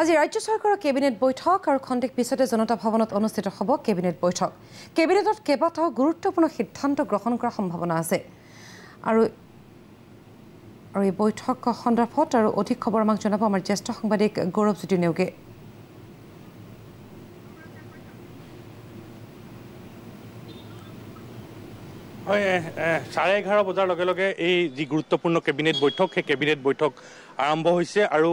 আজি ৰাজ্য চৰকাৰৰ কেবিনেট বৈঠক আৰু খণ্ডেক পিছতে জনতা ভৱনত অনুষ্ঠিত হব কেবিনেট বৈঠক কেবিনেটত কেইবাটাও গুৰুত্বপূৰ্ণ সিদ্ধান্ত গ্ৰহণ কৰাৰ সম্ভাৱনা আছে আৰু আৰ এই বৈঠক সন্দৰ্ভত আৰু অধিক খবৰ আমাক জনাব আমাৰ জ্যেষ্ঠ সাংবাদিক গৌৰৱজ্যোতি নেওগে হয় চাৰে এঘাৰ বজাৰ লগে লগে এই যি গুৰুত্বপূৰ্ণ কেবিনেট বৈঠক সেই কেবিনেট বৈঠক আৰম্ভ হৈছে আৰু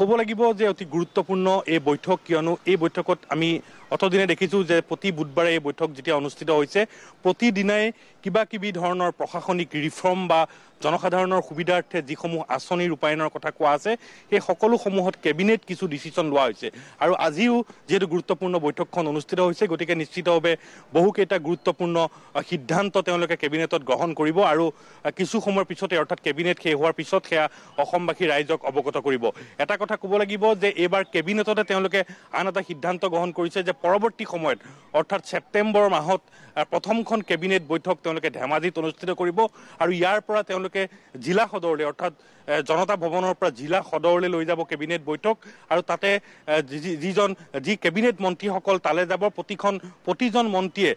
ক'ব লাগিব যে অতি গুৰুত্বপূৰ্ণ এই বৈঠক কিয়নো এই বৈঠকত আমি অতদিনে দেখিছোঁ যে প্ৰতি বুধবাৰে এই বৈঠক যেতিয়া অনুষ্ঠিত হৈছে প্ৰতিদিনাই কিবা কিবি ধৰণৰ প্ৰশাসনিক ৰিফৰ্ম বা জনসাধাৰণৰ সুবিধাৰ্থে যিসমূহ আঁচনি ৰূপায়ণৰ কথা কোৱা আছে সেই সকলোসমূহত কেবিনেট কিছু ডিচিশ্যন লোৱা হৈছে আৰু আজিও যিহেতু গুৰুত্বপূৰ্ণ বৈঠকখন অনুষ্ঠিত হৈছে গতিকে নিশ্চিতভাৱে বহুকেইটা গুৰুত্বপূৰ্ণ সিদ্ধান্ত তেওঁলোকে কেবিনেটত গ্ৰহণ কৰিব আৰু কিছু সময়ৰ পিছতে অৰ্থাৎ কেবিনেট শেষ হোৱাৰ পিছত সেয়া অসমবাসী ৰাইজক অৱগত কৰিব এটা কথা ক'ব লাগিব যে এইবাৰ কেবিনেটতে তেওঁলোকে আন এটা সিদ্ধান্ত গ্ৰহণ কৰিছে যে পৰৱৰ্তী সময়ত অৰ্থাৎ ছেপ্টেম্বৰ মাহত প্ৰথমখন কেবিনেট বৈঠক তেওঁলোকে ধেমাজিত অনুষ্ঠিত কৰিব আৰু ইয়াৰ পৰা তেওঁলোকে জিলা সদৰলৈ অৰ্থাৎ জনতা ভৱনৰ পৰা জিলা সদৰলৈ লৈ যাব কেবিনেট বৈঠক আৰু তাতে যিজন যি কেবিনেট মন্ত্ৰীসকল তালৈ যাব প্ৰতিখন প্ৰতিজন মন্ত্ৰীয়ে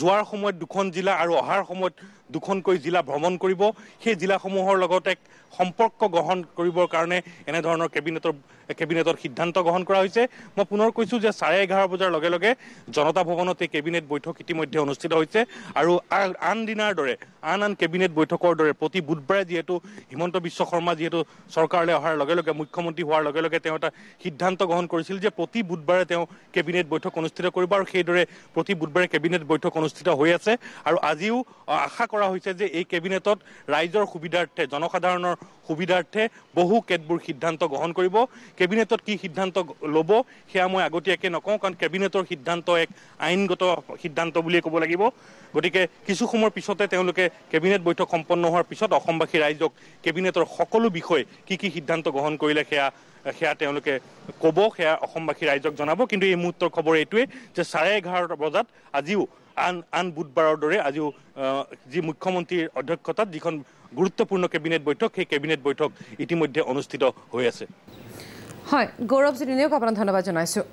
যোৱাৰ সময়ত দুখন জিলা আৰু অহাৰ সময়ত দুখনকৈ জিলা ভ্ৰমণ কৰিব সেই জিলাসমূহৰ লগত এক সম্পৰ্ক গ্ৰহণ কৰিবৰ কাৰণে এনেধৰণৰ কেবিনেটৰ কেবিনেটৰ সিদ্ধান্ত গ্ৰহণ কৰা হৈছে মই পুনৰ কৈছোঁ যে চাৰে এঘাৰ বজাৰ লগে লগে জনতা ভৱনত এই কেবিনেট বৈঠক ইতিমধ্যে অনুষ্ঠিত হৈছে আৰু আন দিনাৰ দৰে আন আন কেবিনেট বৈঠকৰ দৰে প্ৰতি বুধবাৰে যিহেতু হিমন্ত বিশ্ব শৰ্মা যিহেতু চৰকাৰলৈ অহাৰ লগে লগে মুখ্যমন্ত্ৰী হোৱাৰ লগে লগে তেওঁ এটা সিদ্ধান্ত গ্ৰহণ কৰিছিল যে প্ৰতি বুধবাৰে তেওঁ কেবিনেট বৈঠক অনুষ্ঠিত কৰিব আৰু সেইদৰে প্ৰতি বুধবাৰে কেবিনেট বৈঠক অনুষ্ঠিত হৈ আছে আৰু আজিও আশা কৰা হৈছে যে এই কেবিনেটত ৰাইজৰ সুবিধাৰ্থে জনসাধাৰণৰ সুবিধাৰ্থে বহু কেতবোৰ সিদ্ধান্ত গ্ৰহণ কৰিব কেবিনেটত কি সিদ্ধান্ত ল'ব সেয়া মই আগতীয়াকৈ নকওঁ কাৰণ কেবিনেটৰ সিদ্ধান্ত এক আইনগত সিদ্ধান্ত বুলিয়ে ক'ব লাগিব গতিকে কিছু সময়ৰ পিছতে তেওঁলোকে কেবিনেট বৈঠক সম্পন্ন হোৱাৰ পিছত অসমবাসী ৰাইজক কেবিনেটৰ সকলো বিষয় কি কি সিদ্ধান্ত গ্ৰহণ কৰিলে সেয়া সেয়া তেওঁলোকে ক'ব সেয়া অসমবাসী ৰাইজক জনাব কিন্তু এই মুহূৰ্তৰ খবৰ এইটোৱেই যে চাৰে এঘাৰটা বজাত আজিও আন আন বুধবাৰৰ দৰে আজিও যি মুখ্যমন্ত্ৰীৰ অধ্যক্ষতাত যিখন গুৰুত্বপূৰ্ণ কেবিনেট বৈঠক সেই কেবিনেট বৈঠক ইতিমধ্যে অনুষ্ঠিত হৈ আছে হয় গৌৰৱজী দিনেও আপোনাক ধন্যবাদ জনাইছোঁ